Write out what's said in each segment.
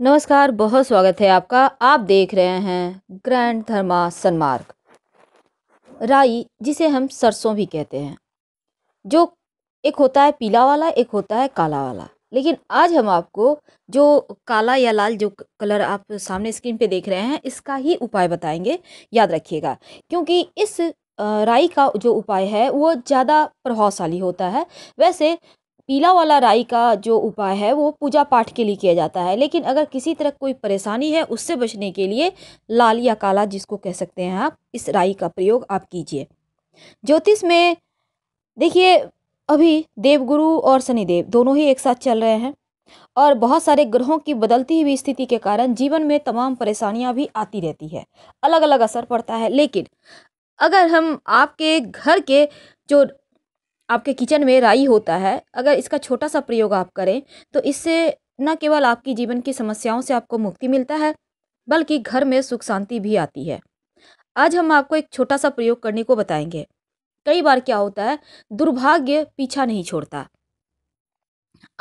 नमस्कार बहुत स्वागत है आपका आप देख रहे हैं ग्रैंड धर्मा सनमार्ग राई जिसे हम सरसों भी कहते हैं जो एक होता है पीला वाला एक होता है काला वाला लेकिन आज हम आपको जो काला या लाल जो कलर आप सामने स्क्रीन पे देख रहे हैं इसका ही उपाय बताएंगे याद रखिएगा क्योंकि इस राई का जो उपाय है वो ज़्यादा प्रभावशाली होता है वैसे पीला वाला राई का जो उपाय है वो पूजा पाठ के लिए किया जाता है लेकिन अगर किसी तरह कोई परेशानी है उससे बचने के लिए लाल या काला जिसको कह सकते हैं आप इस राई का प्रयोग आप कीजिए ज्योतिष में देखिए अभी देवगुरु और शनिदेव दोनों ही एक साथ चल रहे हैं और बहुत सारे ग्रहों की बदलती हुई स्थिति के कारण जीवन में तमाम परेशानियां भी आती रहती है अलग अलग असर पड़ता है लेकिन अगर हम आपके घर के जो आपके किचन में राई होता है अगर इसका छोटा सा प्रयोग आप करें तो इससे न केवल आपकी जीवन की समस्याओं से आपको मुक्ति मिलता है बल्कि घर में सुख शांति भी आती है आज हम आपको एक छोटा सा प्रयोग करने को बताएंगे कई बार क्या होता है दुर्भाग्य पीछा नहीं छोड़ता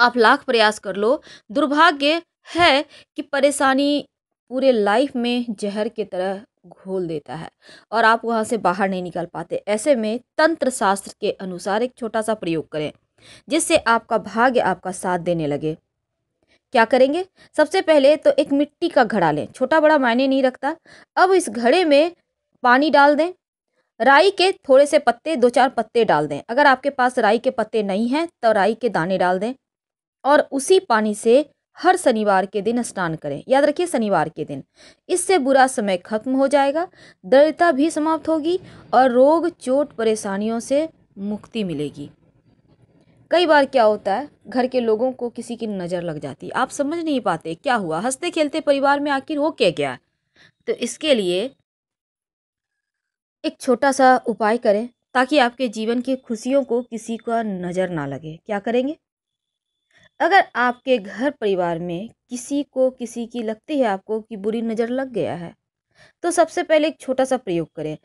आप लाख प्रयास कर लो दुर्भाग्य है कि परेशानी पूरे लाइफ में जहर की तरह घोल देता है और आप वहाँ से बाहर नहीं निकल पाते ऐसे में तंत्र शास्त्र के अनुसार एक छोटा सा प्रयोग करें जिससे आपका भाग्य आपका साथ देने लगे क्या करेंगे सबसे पहले तो एक मिट्टी का घड़ा लें छोटा बड़ा मायने नहीं रखता अब इस घड़े में पानी डाल दें राई के थोड़े से पत्ते दो चार पत्ते डाल दें अगर आपके पास राई के पत्ते नहीं हैं तो राई के दाने डाल दें और उसी पानी से हर शनिवार के दिन स्नान करें याद रखिए शनिवार के दिन इससे बुरा समय खत्म हो जाएगा दरिद्रता भी समाप्त होगी और रोग चोट परेशानियों से मुक्ति मिलेगी कई बार क्या होता है घर के लोगों को किसी की नज़र लग जाती है आप समझ नहीं पाते क्या हुआ हंसते खेलते परिवार में आखिर हो क्या क्या है तो इसके लिए एक छोटा सा उपाय करें ताकि आपके जीवन की खुशियों को किसी का नज़र ना लगे क्या करेंगे अगर आपके घर परिवार में किसी को किसी की लगती है आपको कि बुरी नज़र लग गया है तो सबसे पहले एक छोटा सा प्रयोग करें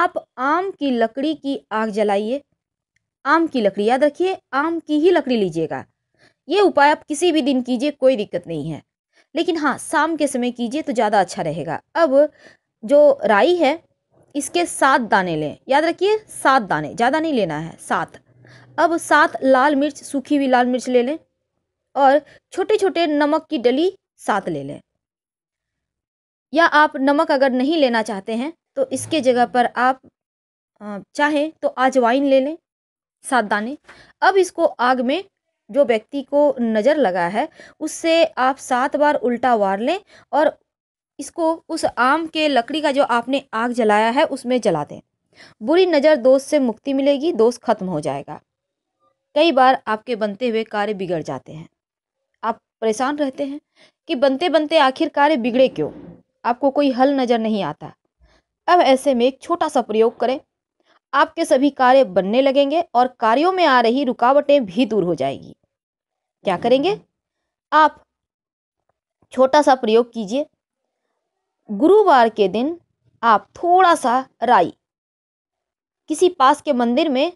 आप आम की लकड़ी की आग जलाइए आम की लकड़ी याद रखिए आम की ही लकड़ी लीजिएगा ये उपाय आप किसी भी दिन कीजिए कोई दिक्कत नहीं है लेकिन हाँ शाम के समय कीजिए तो ज़्यादा अच्छा रहेगा अब जो राई है इसके सात दाने लें याद रखिए सात दाने ज़्यादा नहीं लेना है सात अब सात लाल मिर्च सूखी हुई लाल मिर्च ले लें और छोटे छोटे नमक की डली साथ ले लें या आप नमक अगर नहीं लेना चाहते हैं तो इसके जगह पर आप चाहें तो आजवाइन ले लें सात दाने अब इसको आग में जो व्यक्ति को नज़र लगा है उससे आप सात बार उल्टा वार लें और इसको उस आम के लकड़ी का जो आपने आग जलाया है उसमें जला दें बुरी नज़र दोष से मुक्ति मिलेगी दोष खत्म हो जाएगा कई बार आपके बनते हुए कार्य बिगड़ जाते हैं परेशान रहते हैं कि बनते बनते आखिर कार्य बिगड़े क्यों आपको कोई हल नज़र नहीं आता अब ऐसे में एक छोटा सा प्रयोग करें आपके सभी कार्य बनने लगेंगे और कार्यों में आ रही रुकावटें भी दूर हो जाएगी क्या करेंगे आप छोटा सा प्रयोग कीजिए गुरुवार के दिन आप थोड़ा सा राई किसी पास के मंदिर में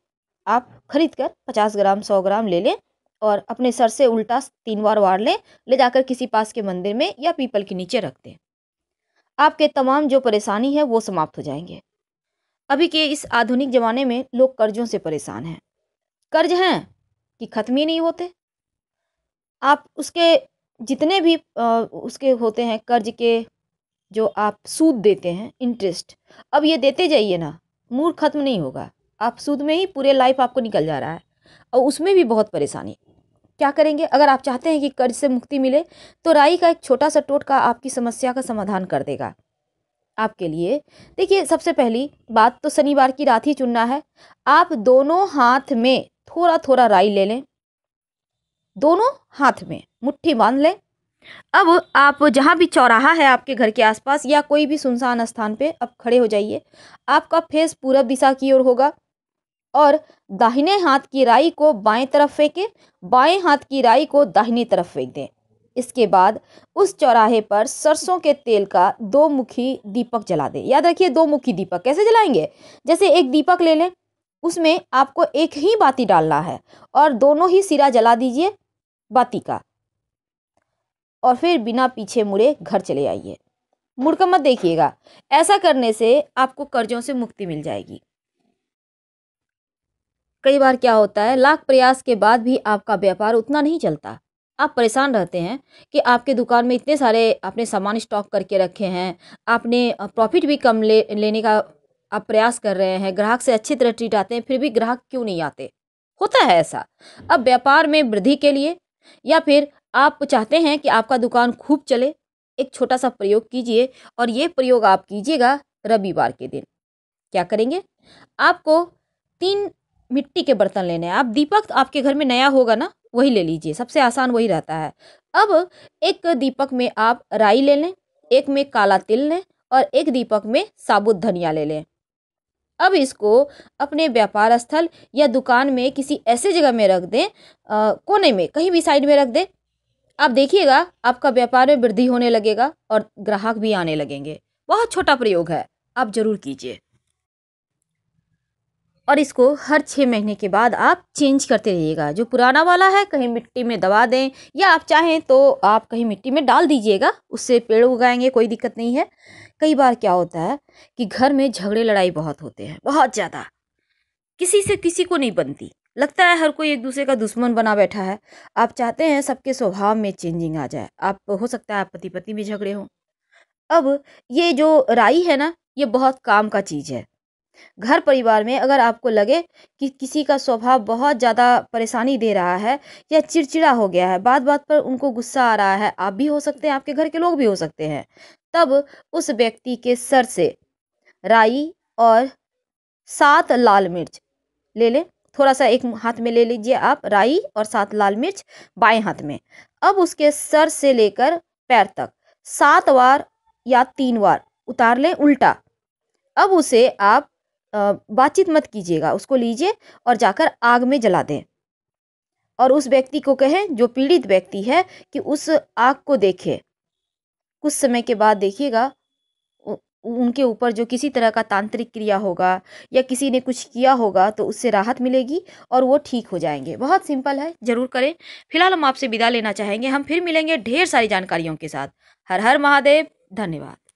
आप खरीद कर पचास ग्राम सौ ग्राम ले लें और अपने सर से उल्टा तीन बार वार लें ले जाकर किसी पास के मंदिर में या पीपल के नीचे रख दें आपके तमाम जो परेशानी है वो समाप्त हो जाएंगे अभी के इस आधुनिक ज़माने में लोग कर्जों से परेशान हैं कर्ज हैं कि ख़त्म ही नहीं होते आप उसके जितने भी आ, उसके होते हैं कर्ज के जो आप सूद देते हैं इंटरेस्ट अब ये देते जाइए ना मूड ख़त्म नहीं होगा आप सूद में ही पूरे लाइफ आपको निकल जा रहा है और उसमें भी बहुत परेशानी क्या करेंगे अगर आप चाहते हैं कि कर्ज से मुक्ति मिले तो राई का एक छोटा सा टोटका आपकी समस्या का समाधान कर देगा आपके लिए देखिए सबसे पहली बात तो शनिवार की रात ही चुनना है आप दोनों हाथ में थोड़ा थोड़ा राई ले लें दोनों हाथ में मुट्ठी बांध लें अब आप जहाँ भी चौराहा है आपके घर के आसपास या कोई भी सुनसान स्थान पे अब खड़े हो जाइए आपका फेस पूरब दिशा की ओर होगा और दाहिने हाथ की राई को बाएं तरफ फेंके बाएं हाथ की राई को दाहिनी तरफ फेंक दें इसके बाद उस चौराहे पर सरसों के तेल का दो मुखी दीपक जला दें याद रखिए दो मुखी दीपक कैसे जलाएंगे जैसे एक दीपक ले लें उसमें आपको एक ही बाती डालना है और दोनों ही सिरा जला दीजिए बाती का और फिर बिना पीछे मुड़े घर चले आइए मुड़कर मत देखिएगा ऐसा करने से आपको कर्जों से मुक्ति मिल जाएगी कई बार क्या होता है लाख प्रयास के बाद भी आपका व्यापार उतना नहीं चलता आप परेशान रहते हैं कि आपके दुकान में इतने सारे आपने सामान स्टॉक करके रखे हैं आपने प्रॉफिट भी कम ले लेने का आप प्रयास कर रहे हैं ग्राहक से अच्छी तरह ट्रीट आते हैं फिर भी ग्राहक क्यों नहीं आते होता है ऐसा अब व्यापार में वृद्धि के लिए या फिर आप चाहते हैं कि आपका दुकान खूब चले एक छोटा सा प्रयोग कीजिए और ये प्रयोग आप कीजिएगा रविवार के दिन क्या करेंगे आपको तीन मिट्टी के बर्तन लेने हैं आप दीपक तो आपके घर में नया होगा ना वही ले लीजिए सबसे आसान वही रहता है अब एक दीपक में आप राई ले लें एक में काला तिल लें और एक दीपक में साबुत धनिया ले लें अब इसको अपने व्यापार स्थल या दुकान में किसी ऐसे जगह में रख दें आ, कोने में कहीं भी साइड में रख दें आप देखिएगा आपका व्यापार में वृद्धि होने लगेगा और ग्राहक भी आने लगेंगे बहुत छोटा प्रयोग है आप ज़रूर कीजिए और इसको हर छः महीने के बाद आप चेंज करते रहिएगा जो पुराना वाला है कहीं मिट्टी में दबा दें या आप चाहें तो आप कहीं मिट्टी में डाल दीजिएगा उससे पेड़ उगाएंगे कोई दिक्कत नहीं है कई बार क्या होता है कि घर में झगड़े लड़ाई बहुत होते हैं बहुत ज़्यादा किसी से किसी को नहीं बनती लगता है हर कोई एक दूसरे का दुश्मन बना बैठा है आप चाहते हैं सबके स्वभाव में चेंजिंग आ जाए आप हो सकता है आप पति पत्नी में झगड़े हों अब ये जो राई है ना ये बहुत काम का चीज़ है घर परिवार में अगर आपको लगे कि किसी का स्वभाव बहुत ज़्यादा परेशानी दे रहा है या चिड़चिड़ा हो गया है बात बात पर उनको गुस्सा आ रहा है आप भी हो सकते हैं आपके घर के लोग भी हो सकते हैं तब उस व्यक्ति के सर से राई और सात लाल मिर्च ले लें थोड़ा सा एक हाथ में ले लीजिए आप राई और सात लाल मिर्च बाएँ हाथ में अब उसके सर से लेकर पैर तक सात बार या तीन बार उतार लें उल्टा अब उसे आप बातचीत मत कीजिएगा उसको लीजिए और जाकर आग में जला दें और उस व्यक्ति को कहें जो पीड़ित व्यक्ति है कि उस आग को देखे कुछ समय के बाद देखिएगा उनके ऊपर जो किसी तरह का तांत्रिक क्रिया होगा या किसी ने कुछ किया होगा तो उससे राहत मिलेगी और वो ठीक हो जाएंगे बहुत सिंपल है ज़रूर करें फिलहाल हम आपसे विदा लेना चाहेंगे हम फिर मिलेंगे ढेर सारी जानकारियों के साथ हर हर महादेव धन्यवाद